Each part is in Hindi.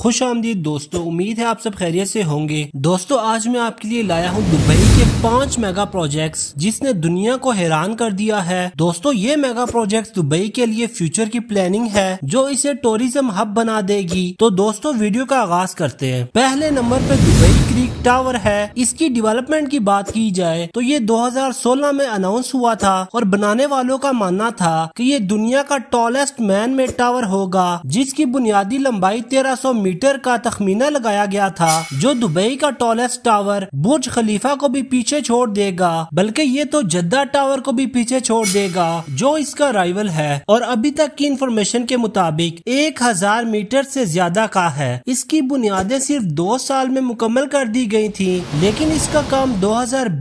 खुश आमदीद दोस्तों उम्मीद है आप सब खैरियत से होंगे दोस्तों आज मैं आपके लिए लाया हूँ दुबई के पांच मेगा प्रोजेक्ट्स जिसने दुनिया को हैरान कर दिया है दोस्तों ये मेगा प्रोजेक्ट्स दुबई के लिए फ्यूचर की प्लानिंग है जो इसे टूरिज्म हब बना देगी तो दोस्तों वीडियो का आगाज करते हैं पहले नंबर पर दुबई क्रिक टावर है इसकी डेवलपमेंट की बात की जाए तो ये सोलह में अनाउंस हुआ था और बनाने वालों का मानना था की ये दुनिया का टॉलेस्ट मैन मेड टावर होगा जिसकी बुनियादी लंबाई सौ मीटर का तखमीना लगाया गया था जो दुबई का टॉलेस्ट टावर बुर्ज खलीफा को भी पीछे छोड़ देगा बल्कि ये तो जद्दा टावर को भी पीछे छोड़ देगा जो इसका राइवल है और अभी तक की इंफॉर्मेशन के मुताबिक एक हजार मीटर ऐसी ज्यादा का है इसकी बुनियादे सिर्फ दो साल में मुकम्मल कर दी गई थी लेकिन इसका काम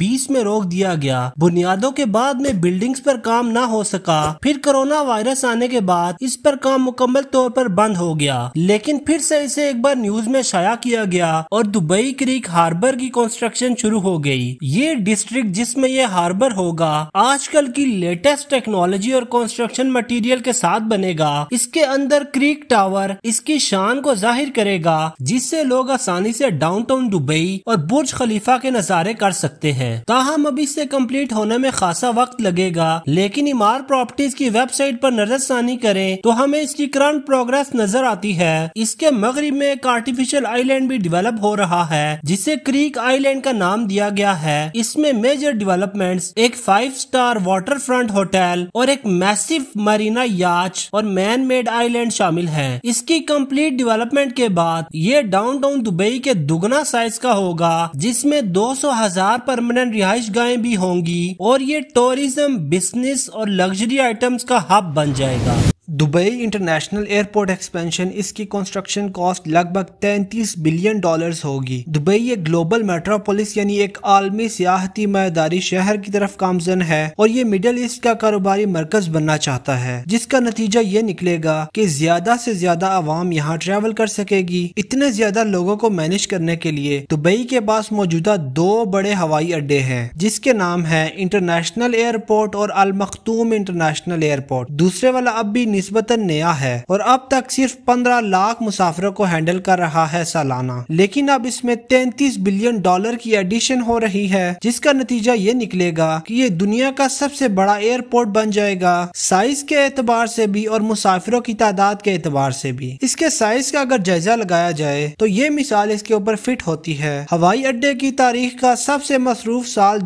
बीस में रोक दिया गया बुनियादों के बाद में बिल्डिंग्स पर काम ना हो सका फिर कोरोना वायरस आने के बाद इस पर काम मुकम्मल तौर पर बंद हो गया लेकिन फिर से इस से एक बार न्यूज में शाया किया गया और दुबई क्रीक हार्बर की कंस्ट्रक्शन शुरू हो गई ये डिस्ट्रिक्ट जिसमें ये हार्बर होगा आजकल की लेटेस्ट टेक्नोलॉजी और कंस्ट्रक्शन मटेरियल के साथ बनेगा इसके अंदर क्रीक टावर इसकी शान को जाहिर करेगा जिससे लोग आसानी से डाउनटाउन दुबई और बुर्ज खलीफा के नजारे कर सकते हैं ताहम अब इससे कम्प्लीट होने में खासा वक्त लगेगा लेकिन इमार प्रॉपर्टीज की वेबसाइट नजर नजरसानी करें तो हमें इसकी करंट प्रोग्रेस नजर आती है इसके मगर करीब में एक आर्टिफिशियल आइलैंड भी डेवलप हो रहा है जिसे क्रीक आइलैंड का नाम दिया गया है इसमें मेजर डेवलपमेंट्स एक five star water front hotel और एक मैसिव मरीना याच और मैन मेड आईलैंड शामिल है इसकी कम्प्लीट डिवेलपमेंट के बाद ये डाउन टाउन दुबई के दुगना साइज का होगा दो सौ हजार परमानेंट रिहाइश गायें भी होंगी और ये टूरिज्म बिजनेस और लग्जरी आइटम्स का हब बन जाएगा दुबई इंटरनेशनल एयरपोर्ट एक्सपेंशन इसकी कंस्ट्रक्शन कॉस्ट लगभग 33 बिलियन डॉलर्स होगी दुबई ये ग्लोबल मेट्रोपोलिस यानी एक आलमी सियाहती मैदारी शहर की तरफ कामजन है और ये मिडल ईस्ट का कारोबारी मरकज बनना चाहता है जिसका नतीजा ये निकलेगा कि ज्यादा से ज्यादा आवाम यहाँ ट्रेवल कर सकेगी इतने ज्यादा लोगों को मैनेज करने के लिए दुबई के पास मौजूदा दो बड़े हवाई अड्डे है जिसके नाम है इंटरनेशनल एयरपोर्ट और अलमखतूम इंटरनेशनल एयरपोर्ट दूसरे वाला अब भी नस्बता नया है और अब तक सिर्फ पंद्रह लाख मुसाफिरों को हैंडल कर रहा है सालाना लेकिन अब इसमें तैतीस बिलियन डॉलर की एडिशन हो रही है जिसका नतीजा ये निकलेगा कि ये दुनिया का सबसे बड़ा एयरपोर्ट बन जाएगा साइज के एतबार से भी और मुसाफिरों की तादाद के एतबार से भी इसके साइज का अगर जायजा लगाया जाए तो ये मिसाल इसके ऊपर फिट होती है हवाई अड्डे की तारीख का सबसे मसरूफ साल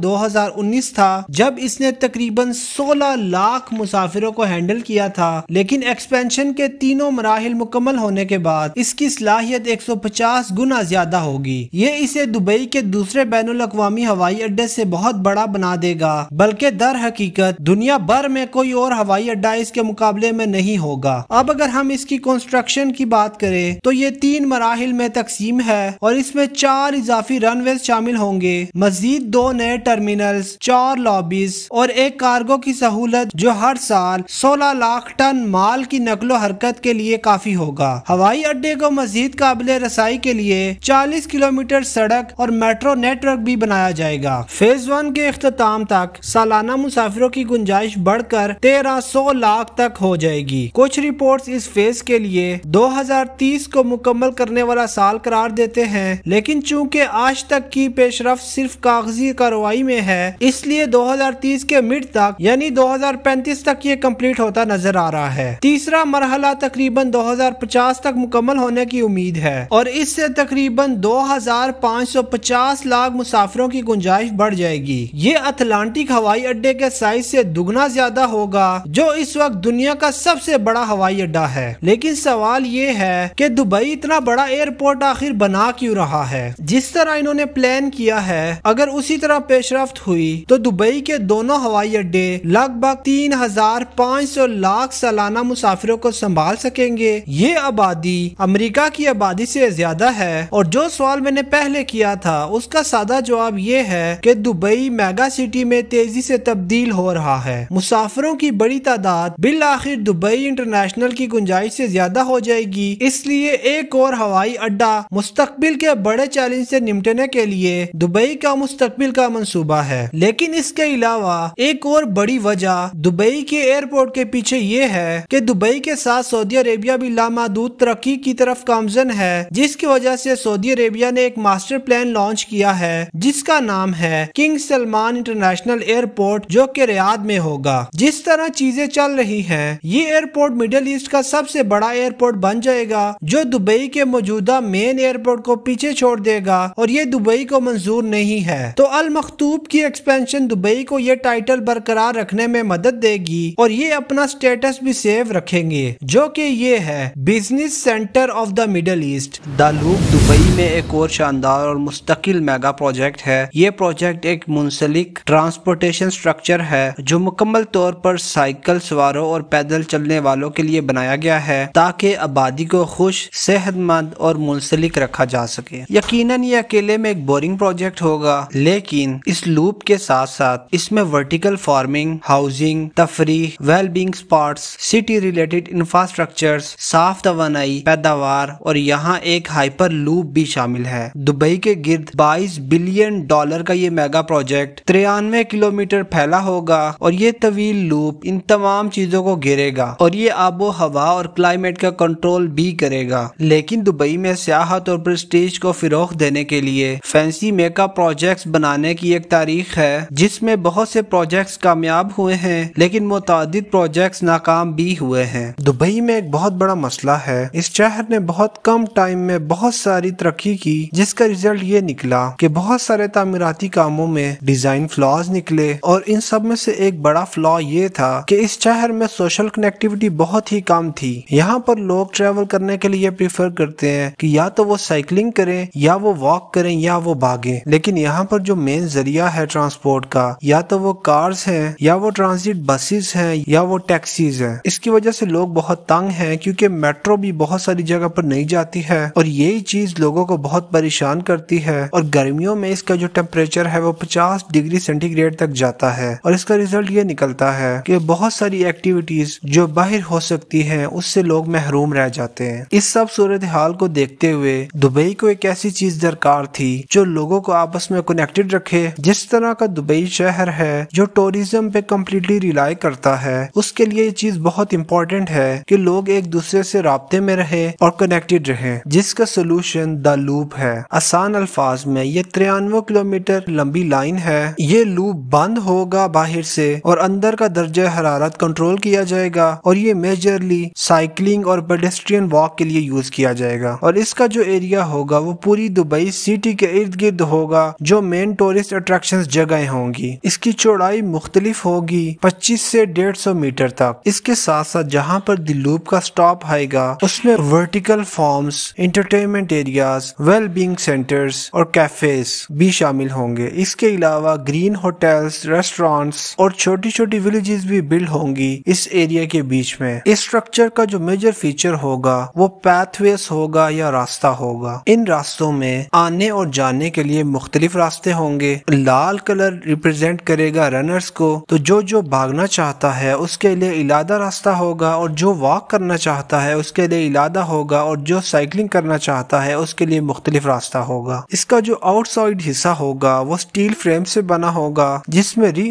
उन्नीस था जब इसने तकरीबन सोलह लाख मुसाफिरों को हैंडल किया था लेकिन एक्सपेंशन के तीनों मराहल मुकम्मल होने के बाद इसकी सलाहियत 150 गुना ज्यादा होगी ये इसे दुबई के दूसरे बैन अवी हवाई अड्डे से बहुत बड़ा बना देगा बल्कि दर हकीकत दुनिया भर में कोई और हवाई अड्डा इसके मुकाबले में नहीं होगा अब अगर हम इसकी कंस्ट्रक्शन की बात करें तो ये तीन मराहल में तकसीम है और इसमें चार इजाफी रनवे शामिल होंगे मजीद दो नए टर्मिनल्स चार लॉबीज और एक कार्गो की सहूलत जो हर साल सोलह लाख टन माल की नकलो हरकत के लिए काफी होगा हवाई अड्डे को मजीद काबिल रसाई के लिए चालीस किलोमीटर सड़क और मेट्रो नेटवर्क भी बनाया जाएगा फेज वन के अख्ताम तक सालाना मुसाफिरों की गुंजाइश बढ़कर तेरह सौ लाख तक हो जाएगी कुछ रिपोर्ट इस फेज के लिए दो हजार तीस को मुकम्मल करने वाला साल करार देते हैं लेकिन चूँकि आज तक की पेशरफ सिर्फ कागजी कार्रवाई में है इसलिए दो हजार तीस के मिड तक यानी दो हजार पैंतीस तक ये कम्प्लीट होता नजर आ रहा है है तीसरा मरहला तकरीबन 2050 तक मुकम्मल होने की उम्मीद है और इससे तकरीबन 2550 लाख मुसाफिरों की गुंजाइश बढ़ जाएगी ये अटलांटिक हवाई अड्डे के साइज से दुगना ज्यादा होगा जो इस वक्त दुनिया का सबसे बड़ा हवाई अड्डा है लेकिन सवाल ये है कि दुबई इतना बड़ा एयरपोर्ट आखिर बना क्यों रहा है जिस तरह इन्होंने प्लान किया है अगर उसी तरह पेशरफ हुई तो दुबई के दोनों हवाई अड्डे लगभग तीन हजार पाँच सौ लाख सालाना रोजाना मुसाफिरों को संभाल सकेंगे ये आबादी अमेरिका की आबादी से ज्यादा है और जो सवाल मैंने पहले किया था उसका सादा जवाब ये है कि दुबई मेगा सिटी में तेजी से तब्दील हो रहा है मुसाफिरों की बड़ी तादाद बिल आखिर दुबई इंटरनेशनल की गुंजाइश से ज्यादा हो जाएगी इसलिए एक और हवाई अड्डा मुस्तकबिल के बड़े चैलेंज से निपटने के लिए दुबई का मुस्तकबिल का मनसूबा है लेकिन इसके अलावा एक और बड़ी वजह दुबई के एयरपोर्ट के पीछे ये है कि दुबई के साथ सऊदी अरेबिया भी लामादूद तरक्की की तरफ गामजन है जिसकी वजह से सऊदी अरेबिया ने एक मास्टर प्लान लॉन्च किया है जिसका नाम है किंग सलमान इंटरनेशनल एयरपोर्ट जो की रियाद में होगा जिस तरह चीजें चल रही है ये एयरपोर्ट मिडल ईस्ट का सबसे बड़ा एयरपोर्ट बन जाएगा जो दुबई के मौजूदा मेन एयरपोर्ट को पीछे छोड़ देगा और ये दुबई को मंजूर नहीं है तो अल मखतूब की एक्सपेंशन दुबई को ये टाइटल बरकरार रखने में मदद देगी और ये अपना स्टेटस भी सेव रखेंगे जो कि ये है business centre of the Middle East the loop Dubai में एक और शानदार और मुस्तकिल मेगा प्रोजेक्ट है ये प्रोजेक्ट एक मुंसलिक ट्रांसपोर्टेशन स्ट्रक्चर है जो मुकम्मल तौर पर साइकिल सवारों और पैदल चलने वालों के लिए बनाया गया है ताकि आबादी को खुश सेहतमंद और मुंसलिक रखा जा सके यकीन ये अकेले में एक बोरिंग प्रोजेक्ट होगा लेकिन इस लूप के साथ साथ इसमें वर्टिकल फार्मिंग हाउसिंग तफरी wellbeing spots city related infrastructure साफ तोानाई पैदावार और यहाँ एक हाइपर लूप भी शामिल है दुबई के गिर्द 22 बिलियन डॉलर का ये मेगा प्रोजेक्ट तिरानवे किलोमीटर फैला होगा और ये तवील लूप इन तमाम चीजों को घेरेगा और ये आबो हवा और क्लाइमेट का कंट्रोल भी करेगा लेकिन दुबई में सियाहत और प्रेस्टीज को फिरोख देने के लिए फैंसी मेगा प्रोजेक्ट बनाने की एक तारीख है जिसमें बहुत से प्रोजेक्ट कामयाब हुए हैं लेकिन मुतद प्रोजेक्ट नाकाम भी हुए हैं दुबई में एक बहुत बड़ा मसला है इस शहर ने बहुत कम टाइम में बहुत सारी तरक्की की जिसका रिजल्ट ये निकला कि बहुत सारे तामीराती कामों में डिजाइन फ्लॉज निकले और इन सब में से एक बड़ा फ्लॉ ये था कि इस शहर में सोशल कनेक्टिविटी बहुत ही कम थी यहाँ पर लोग ट्रेवल करने के लिए प्रीफर करते हैं कि या तो वो साइकिलिंग करें या वो वॉक करें या वो भागे लेकिन यहाँ पर जो मेन जरिया है ट्रांसपोर्ट का या तो वो कार्स है या वो ट्रांसिट बसेस है या वो टैक्सीज है इसकी वजह से लोग बहुत तंग हैं क्योंकि मेट्रो भी बहुत सारी जगह पर नहीं जाती है और यही चीज लोगों को बहुत परेशान करती है और गर्मियों में इसका जो टेम्परेचर है वो पचास डिग्री सेंटीग्रेड तक जाता है और इसका रिजल्ट ये निकलता है कि बहुत सारी एक्टिविटीज जो बाहर हो सकती है उससे लोग महरूम रह जाते हैं इस सब सूरत हाल को देखते हुए दुबई को एक ऐसी चीज दरकार थी जो लोगों को आपस में कनेक्टेड रखे जिस तरह का दुबई शहर है जो टूरिज्म पे कम्प्लीटली रिलाई करता है उसके लिए ये चीज बहुत बहुत इम्पोर्टेंट है कि लोग एक दूसरे से रबते में रहे और कनेक्टेड रहे जिसका सोल्यूशन द लूप है आसान अल्फाज में ये तिरानवे किलोमीटर लंबी लाइन है ये लूप बंद होगा बाहर से और अंदर का दर्जा हरारत कंट्रोल किया जाएगा और ये मेजरली साइकिलिंग और पेडेस्ट्रियन वॉक के लिए यूज किया जाएगा और इसका जो एरिया होगा वो पूरी दुबई सिटी के इर्द गिर्द होगा जो मेन टूरिस्ट अट्रैक्शन जगह होंगी इसकी चौड़ाई मुख्तलिफ होगी पच्चीस से डेढ़ सौ मीटर तक इसके साथ साथ साथ जहाँ पर दिलूप का स्टॉप आएगा उसमें vertical farms entertainment areas wellbeing centres और कैफेज भी शामिल होंगे इसके अलावा ग्रीन होटल्स रेस्टोरेंट्स और छोटी छोटी विलेजेस भी बिल्ड होंगी इस एरिया के बीच में इस स्ट्रक्चर का जो मेजर फीचर होगा वो पैथवेस होगा या रास्ता होगा इन रास्तों में आने और जाने के लिए मुख्तलिफ रास्ते होंगे लाल कलर रिप्रेजेंट करेगा रनर्स को तो जो जो भागना चाहता है उसके लिए इलादा रास्ता रास्ता होगा और जो वॉक करना चाहता है उसके लिए इलादा होगा और जो साइकिलिंग करना चाहता है उसके लिए मुख्तलिफ रास्ता होगा इसका जो आउटसाइड हिस्सा होगा वो स्टील फ्रेम से बना होगा जिसमें री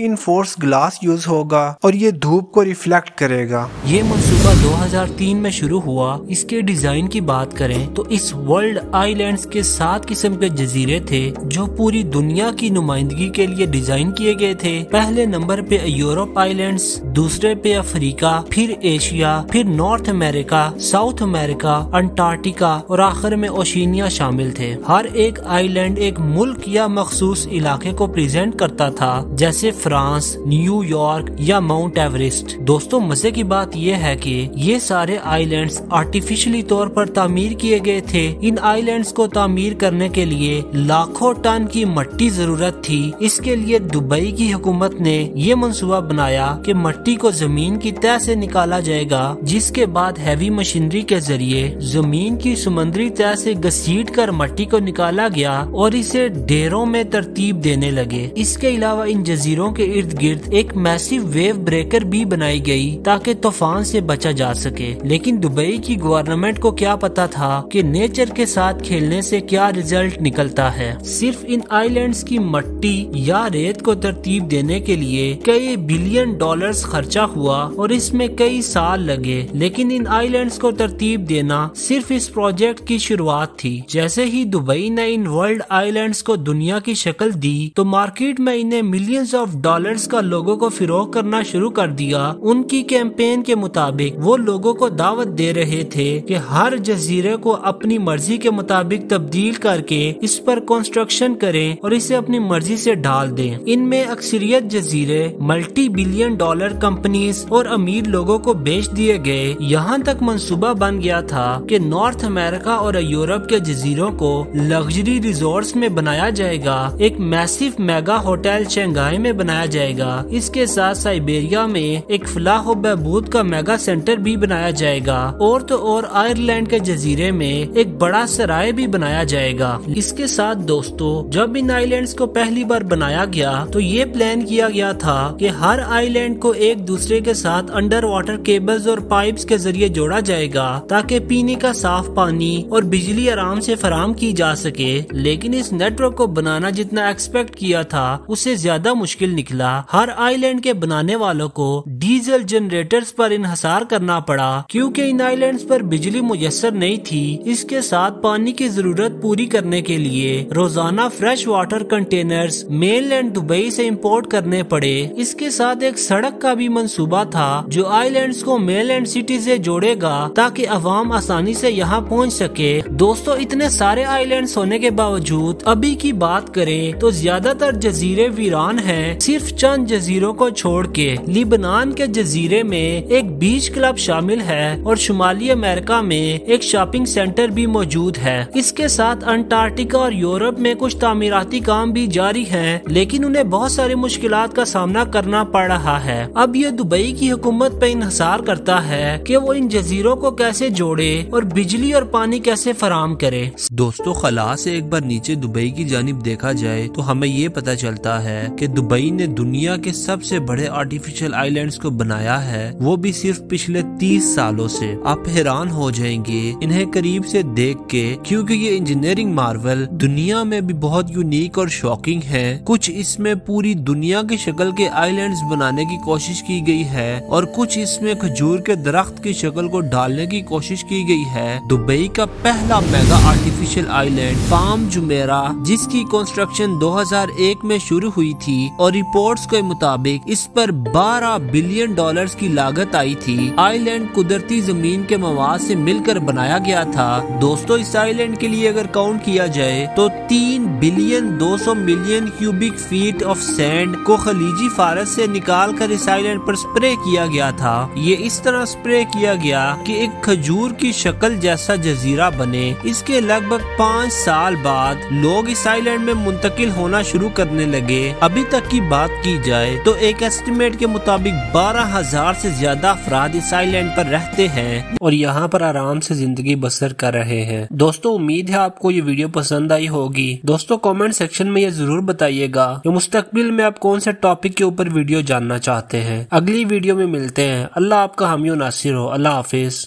ग्लास यूज होगा और ये धूप को रिफ्लेक्ट करेगा ये मनसूबा दो हजार तीन में शुरू हुआ इसके डिजाइन की बात करें तो इस वर्ल्ड आईलैंड के सात किस्म के जजीरे थे जो पूरी दुनिया की नुमाइंदगी के लिए डिजाइन किए गए थे पहले नंबर पे यूरोप आईलैंड दूसरे पे अफ्रीका फिर एशिया फिर North America South America Antarctica और आखिर में ओशिनिया शामिल थे हर एक आइलैंड एक मुल्क या मखसूस इलाके को प्रेजेंट करता था जैसे फ्रांस न्यूयॉर्क या माउंट एवरेस्ट दोस्तों मजे की बात यह है कि ये सारे आइलैंड्स आर्टिफिशियली तौर पर तामीर किए गए थे इन आइलैंड्स को तामीर करने के लिए लाखों टन की मट्टी जरूरत थी इसके लिए दुबई की हुकूमत ने ये मनसूबा बनाया कि मट्टी को जमीन की तय से निकाला जाएगा जिसके बाद हैवी मशीनरी के जरिए जमीन की समुद्री तय से घसीट कर मट्टी को निकाला गया और इसे ढेरों में तरतीब देने लगे इसके अलावा इन जजीरों के इर्द गिर्द एक मैसिव वेव ब्रेकर भी बनाई गई ताकि तूफान से बचा जा सके लेकिन दुबई की गवर्नमेंट को क्या पता था कि नेचर के साथ खेलने से क्या रिजल्ट निकलता है सिर्फ इन आइलैंड्स की मट्टी या रेत को तरतीब देने के लिए कई बिलियन डॉलर्स खर्चा हुआ और इसमें में कई साल लगे लेकिन इन आइलैंड्स को तरतीब देना सिर्फ इस प्रोजेक्ट की शुरुआत थी जैसे ही दुबई ने इन वर्ल्ड आइलैंड्स को दुनिया की शक्ल दी तो मार्केट में इन्हें मिलियंस ऑफ डॉलर्स का लोगों को फिरो करना शुरू कर दिया उनकी कैंपेन के मुताबिक वो लोगों को दावत दे रहे थे कि हर जजीरे को अपनी मर्जी के मुताबिक तब्दील करके इस पर कंस्ट्रक्शन करें और इसे अपनी मर्जी से ढाल दें इनमें अक्सरियत जजीरे मल्टी बिलियन डॉलर कंपनीज और अमीर लोग लोगों को बेच दिए गए यहाँ तक मनसूबा बन गया था कि नॉर्थ अमेरिका और यूरोप के जजीरों को लग्जरी रिजोर्ट में बनाया जाएगा एक मैसिव मेगा होटल शंघाई में बनाया जाएगा इसके साथ साइबेरिया में एक फलाह बहबूद का मेगा सेंटर भी बनाया जाएगा और तो और आयरलैंड के जजीरे में एक बड़ा सराय भी बनाया जाएगा इसके साथ दोस्तों जब इन आईलैंड को पहली बार बनाया गया तो ये प्लान किया गया था की हर आईलैंड को एक दूसरे के साथ अंडर वाटर केबल्स और पाइप्स के जरिए जोड़ा जाएगा ताकि पीने का साफ पानी और बिजली आराम से फराम की जा सके लेकिन इस नेटवर्क को बनाना जितना एक्सपेक्ट किया था उससे ज्यादा मुश्किल निकला हर आइलैंड के बनाने वालों को डीजल जनरेटर आरोप इनहसार करना पड़ा क्यूँकी इन आईलैंड आरोप बिजली मुयसर नहीं थी इसके साथ पानी की जरूरत पूरी करने के लिए रोजाना fresh water container mainland Dubai ऐसी इम्पोर्ट करने पड़े इसके साथ एक सड़क का भी मनसूबा था जो आइलैंड्स को मेनलैंड सिटी से जोड़ेगा ताकि अवाम आसानी से यहाँ पहुँच सके दोस्तों इतने सारे आइलैंड्स होने के बावजूद अभी की बात करें तो ज्यादातर जजीरे वीरान हैं सिर्फ चंद जजीरों को छोड़ के लिबनान के जजीरे में एक बीच क्लब शामिल है और शुमाली अमेरिका में एक शॉपिंग सेंटर भी मौजूद है इसके साथ अंटार्कटिका और यूरोप में कुछ तमीराती काम भी जारी है लेकिन उन्हें बहुत सारी मुश्किल का सामना करना पड़ रहा है अब ये दुबई की हुकूमत पे पे इंसार करता है कि वो इन जजीरों को कैसे जोड़े और बिजली और पानी कैसे फराम करे दोस्तों खला से एक बार नीचे दुबई की जानब देखा जाए तो हमें ये पता चलता है कि दुबई ने दुनिया के सबसे बड़े आर्टिफिशियल आइलैंड्स को बनाया है वो भी सिर्फ पिछले तीस सालों से आप हैरान हो जाएंगे इन्हें करीब से देख के क्योंकि ये इंजीनियरिंग मार्वल दुनिया में भी बहुत यूनिक और शॉकिंग है कुछ इसमें पूरी दुनिया की शक्ल के आइलैंड्स बनाने की कोशिश की गई है और कुछ कराची इसमें खजूर के दरख्त की शक्ल को डालने की कोशिश की गई है दुबई का पहला mega artificial island Palm Jumeirah जिसकी कंस्ट्रक्शन 2001 में शुरू हुई थी और रिपोर्ट्स के मुताबिक इस पर 12 बिलियन डॉलर्स की लागत आई थी आइलैंड कुदरती जमीन के मवाद से मिलकर बनाया गया था दोस्तों इस आइलैंड के लिए अगर काउंट किया जाए तो तीन बिलियन दो million cubic feet of sand को खलीजी फारस ऐसी निकाल कर इस आइलैंड आरोप स्प्रे किया गया था था ये इस तरह स्प्रे किया गया कि एक खजूर की शक्ल जैसा जजीरा बने इसके लगभग पाँच साल बाद लोग इस आइलैंड में मुंतकिल होना शुरू करने लगे अभी तक की बात की जाए तो एक एस्टिमेट के मुताबिक बारह हजार ऐसी ज्यादा अफराद इस आइलैंड पर रहते हैं और यहाँ पर आराम से जिंदगी बसर कर रहे हैं दोस्तों उम्मीद है आपको ये वीडियो पसंद आई होगी दोस्तों कॉमेंट सेक्शन में ये जरूर बताइएगा की मुस्तकबिल में आप कौन से टॉपिक के ऊपर वीडियो जानना चाहते हैं अगली वीडियो में मिलते हैं हैं अल्लाह आपका हामी नासिर हो अल्लाह हाफिज़